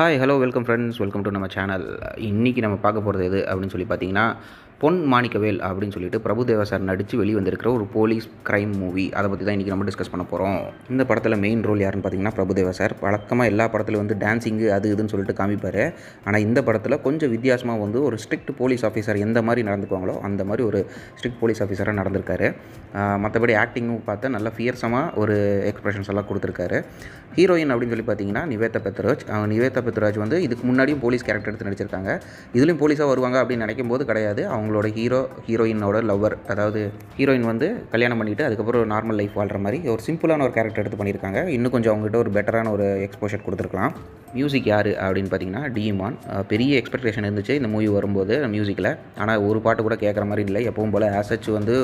hi hello welcome friends welcome to நம்ம channel இன்றைக்கி நம்ம பார்க்க போகிறது எது அப்படின்னு சொல்லி பார்த்தீங்கன்னா பொன் மாணிக்கவேல் அப்படின்னு சொல்லிட்டு பிரபுதேவா சார் நடித்து வெளிவந்திருக்கிற ஒரு போலீஸ் கிரைம் மூவி அதை பற்றி தான் இன்றைக்கி நம்ம டிஸ்கஸ் பண்ண போகிறோம் இந்த படத்தில் மெயின் ரோல் யாருன்னு பார்த்தீங்கன்னா பிரபுதேவா சார் வழக்கமாக எல்லா படத்துலையும் வந்து டான்ஸிங்கு அது இதுன்னு சொல்லிட்டு காமிப்பார் ஆனால் இந்த படத்தில் கொஞ்சம் வித்தியாசமாக வந்து ஒரு ஸ்ட்ரிக்ட் போலீஸ் ஆஃபீஸர் எந்த மாதிரி நடந்துக்குவாங்களோ அந்த மாதிரி ஒரு ஸ்ட்ரிக்ட் போலீஸ் ஆஃபீஸராக நடந்திருக்காரு மற்றபடி ஆக்டிங்கும் பார்த்தா நல்லா ஃபியர்ஸமாக ஒரு எக்ஸ்பிரஷன்ஸ் எல்லாம் கொடுத்துருக்காரு ஹீரோயின் அப்படின்னு சொல்லி பார்த்தீங்கன்னா நிவேதா பெத்ராஜ் நிவேதா பெத்ராஜ் வந்து இதுக்கு முன்னாடியும் போலீஸ் கேரக்டர் எடுத்து நடிச்சிருக்காங்க இதுலேயும் போலீஸாக வருவாங்க அப்படின்னு நினைக்கும் போது கிடையாது அவங்க அவங்களோட ஹீரோ ஹீரோயினோட லவ்வர் அதாவது ஹீரோயின் வந்து கல்யாணம் பண்ணிவிட்டு அதுக்கப்புறம் ஒரு நார்மல் லைஃப் வாழ்கிற மாதிரி ஒரு சிம்பிளான ஒரு கேரக்டர் எடுத்து பண்ணியிருக்காங்க இன்னும் கொஞ்சம் அவங்ககிட்ட ஒரு பெட்டரான ஒரு எக்ஸ்போஷர் கொடுத்துருக்கலாம் மியூசிக் யார் அப்படின்னு பார்த்தீங்கன்னா டிமான் பெரிய எக்ஸ்பெக்டேஷன் இருந்துச்சு இந்த மூவி வரும்போது மியூசிக்கில் ஆனால் ஒரு பாட்டு கூட கேட்குற மாதிரி இல்லை எப்பவும் போல் ஆசச் வந்து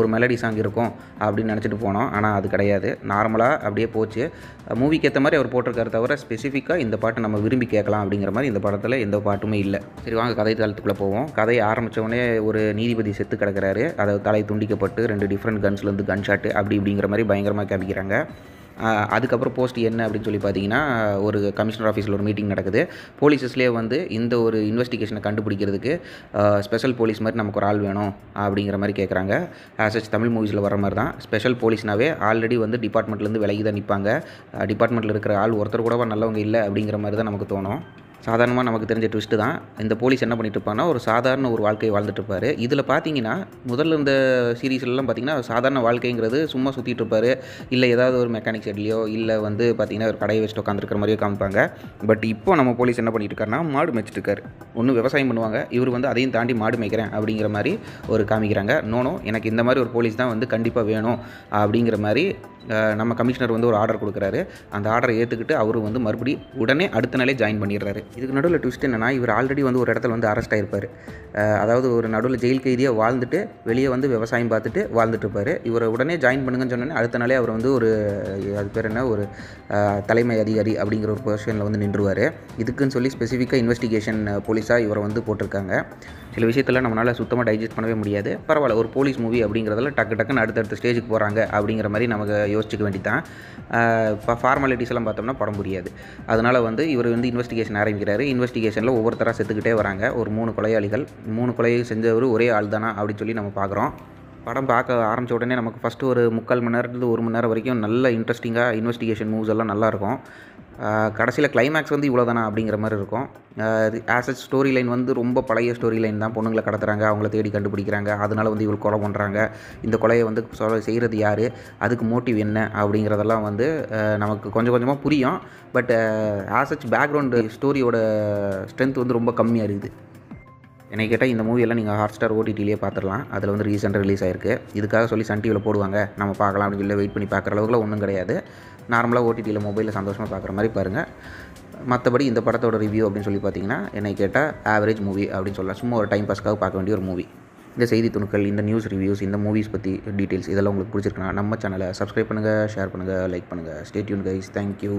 ஒரு மெலடி சாங் இருக்கும் அப்படின்னு நினச்சிட்டு போனோம் ஆனால் அது கிடையாது நார்மலாக அப்படியே போச்சு மூவிக்கு ஏற்ற மாதிரி அவர் போட்டிருக்காரு தவிர ஸ்பெசிஃபிக்காக இந்த பாட்டை நம்ம விரும்பி கேட்கலாம் அப்படிங்கிற மாதிரி இந்த படத்தில் எந்த பாட்டுமே இல்லை சரி வாங்க கதை தளத்துக்குள்ளே போவோம் கதையை ஆரம்பித்தவொடனே ஒரு நீதிபதி செத்து கிடக்கிறாரு அதை தலை துண்டிக்கப்பட்டு ரெண்டு டிஃப்ரெண்ட் கன்ஸ்லேருந்து கன் ஷாட்டு அப்படி இப்படிங்கிற மாதிரி பயங்கரமாக காமிக்கிறாங்க அதுக்கப்புறம் போஸ்ட் என்ன அப்படின்னு சொல்லி பார்த்தீங்கன்னா ஒரு கமிஷனர் ஆஃபீஸில் ஒரு மீட்டிங் நடக்குது போலீஸஸ்லேயே வந்து இந்த ஒரு இன்வெஸ்டிகேஷனை கண்டுபிடிக்கிறதுக்கு ஸ்பெஷல் போலீஸ் மாதிரி நமக்கு ஒரு ஆள் வேணும் அப்படிங்கிற மாதிரி கேட்குறாங்க ஆஸ் சச் தமிழ் மூவிஸில் வர மாதிரி தான் ஸ்பெஷல் போலீஸ்னாவே ஆல்ரெடி வந்து டிபார்ட்மெண்ட்லேருந்து விலகி தான் நிற்பாங்க டிபார்ட்மெண்ட்டில் இருக்கிற ஆள் ஒருத்தர் கூடவா நல்லவங்க இல்லை அப்படிங்கிற மாதிரி தான் நமக்கு தோணும் சாதாரணமாக நமக்கு தெரிஞ்ச ட்விஸ்ட்டு தான் இந்த போலீஸ் என்ன பண்ணிட்டு இருப்பானா ஒரு சாதாரண ஒரு வாழ்க்கையை வாழ்ந்துட்டு இருப்பார் இதில் பார்த்தீங்கன்னா முதல்ல இந்த சீரீஸ்லாம் பார்த்தீங்கன்னா சாதாரண வாழ்க்கைங்கிறது சும்மா சுற்றிட்டு இருப்பார் இல்லை ஏதாவது ஒரு மெக்கானிக் செட்லையோ இல்லை வந்து பார்த்தீங்கன்னா ஒரு கடையை வச்சுட்டு உட்காந்துருக்கிற மாதிரியோ காமிப்பாங்க பட் இப்போ நம்ம போலீஸ் என்ன பண்ணிட்டு மாடு மேய்ச்சிட்டு இருக்காரு ஒன்று விவசாயம் பண்ணுவாங்க இவர் வந்து அதையும் தாண்டி மாடு மேய்க்கிறேன் அப்படிங்கிற மாதிரி ஒரு காமிக்கிறாங்க நோனோ எனக்கு இந்த மாதிரி ஒரு போலீஸ் தான் வந்து கண்டிப்பாக வேணும் அப்படிங்கிற மாதிரி நம்ம கமிஷனர் வந்து ஒரு ஆர்டர் கொடுக்குறாரு அந்த ஆர்டரை ஏற்றுக்கிட்டு அவரும் வந்து மறுபடி உடனே அடுத்த நாளே ஜாயின் பண்ணிடுறாரு இதுக்கு நடுவில் ட்விஸ்ட் என்னென்னா இவர் ஆல்ரெடி வந்து ஒரு இடத்துல வந்து அரெஸ்ட் ஆகிருப்பார் அதாவது ஒரு நடுவில் ஜெயில் கைதியாக வாழ்ந்துட்டு வெளியே வந்து விவசாயம் பார்த்துட்டு வாழ்ந்துட்டு இருப்பார் இவரை உடனே ஜாயின் பண்ணுங்கன்னு சொன்னோன்னே அடுத்த நாளே அவர் வந்து ஒரு அது பேர் என்ன ஒரு தலைமை அதிகாரி அப்படிங்கிற ஒரு பொசிஷனில் வந்து நின்றுவார் இதுக்குன்னு சொல்லி ஸ்பெசிஃபிக்காக இன்வெஸ்டிகேஷன் போலீஸாக இவரை வந்து போட்டிருக்காங்க சில விஷயத்தில் நம்மளால் சுத்தமாக டைஜஸ்ட் பண்ணவே முடியாது பரவாயில்ல ஒரு போலீஸ் மூவி அப்படிங்கிறதெல்லாம் டக்கு டக்குன்னு அடுத்தடுத்த ஸ்டேஜுக்கு போகிறாங்க அப்படிங்கிற மாதிரி நமக்கு யோசிச்சுக்க தான் இப்போ ஃபார்மாலிட்டிஸ் எல்லாம் பார்த்தோம்னா படம் முடியாது அதனால் வந்து இவர் வந்து இன்வெஸ்டிகேஷன் ஆரம்பி ஆரம்பிக்கிறாரு இன்வெஸ்டிகேஷனில் ஒவ்வொருத்தராக செத்துக்கிட்டே வராங்க ஒரு மூணு கொலையாளிகள் மூணு கொலையை செஞ்சவர் ஒரே ஆள் தானா அப்படின்னு சொல்லி நம்ம பார்க்குறோம் படம் பார்க்க ஆரம்பித்த உடனே நமக்கு ஃபஸ்ட்டு ஒரு முக்கால் மணி நேரத்துலேருந்து ஒரு மணி நேரம் வரைக்கும் நல்ல இன்ட்ரெஸ்டிங்காக இன்வெஸ்டிகேஷன் மூவ்ஸ் எல்லாம் நல்லாயிருக்கும் கடைசியில் கிளைமேக்ஸ் வந்து இவ்வளோ தானா அப்படிங்கிற மாதிரி இருக்கும் ஆஸ் அச் ஸ்டோரி லைன் வந்து ரொம்ப பழைய ஸ்டோரி லைன் தான் பொண்ணுங்களை கடத்துறாங்க அவங்கள தேடி கண்டுபிடிக்கிறாங்க அதனால் வந்து இவள் கொலை பண்ணுறாங்க இந்த கொலையை வந்து செய்கிறது யார் அதுக்கு மோட்டிவ் என்ன அப்படிங்கிறதெல்லாம் வந்து நமக்கு கொஞ்சம் கொஞ்சமாக புரியும் பட் அச் பேக்ரவுண்டு ஸ்டோரியோட ஸ்ட்ரென்த் வந்து ரொம்ப கம்மியாக இருக்குது என்னை கேட்டால் இந்த மூவியெல்லாம் நீங்கள் ஹாட் ஸ்டார் ஓடிடிலேயே பார்த்துடலாம் அதில் வந்து ரீசெண்டாக ரிலீஸ் ஆயிருக்கு இதுக்காக சொல்லி சன் டிவியில் போடுவாங்க நம்ம பார்க்கலாம் அப்படின்னு சொல்லி வெயிட் பண்ணி பார்க்குற அளவுக்குலாம் ஒன்றும் கிடையாது நார்மலாக ஓடிடியில் மொபைலில் சந்தோஷமாக பார்க்குற மாதிரி பாருங்கள் மற்றபடி இந்த படத்தோட ரிவ்யூ அப்படின்னு சொல்லி பார்த்தீங்கன்னா என்னை கேட்டால் ஆவரேஜ் மூவி அப்படின்னு சொல்லலாம் சும்மா ஒரு டைம் பாஸ்க்காக பார்க்க வேண்டிய ஒரு மூவி இந்த செய்தி துணுக்கள் இந்த நியூஸ் ரிவ்யூஸ் இந்த மூவிஸ் பற்றி டீட்டெயில்ஸ் இதெல்லாம் உங்களுக்கு பிடிச்சிருக்குன்னா நம்ம சேனலை சப்ஸ்கிரைப் பண்ணுங்கள் ஷேர் பண்ணுங்கள் லைக் பண்ணுங்கள் ஸ்டேட்யூன் கைஸ் தேங்க்யூ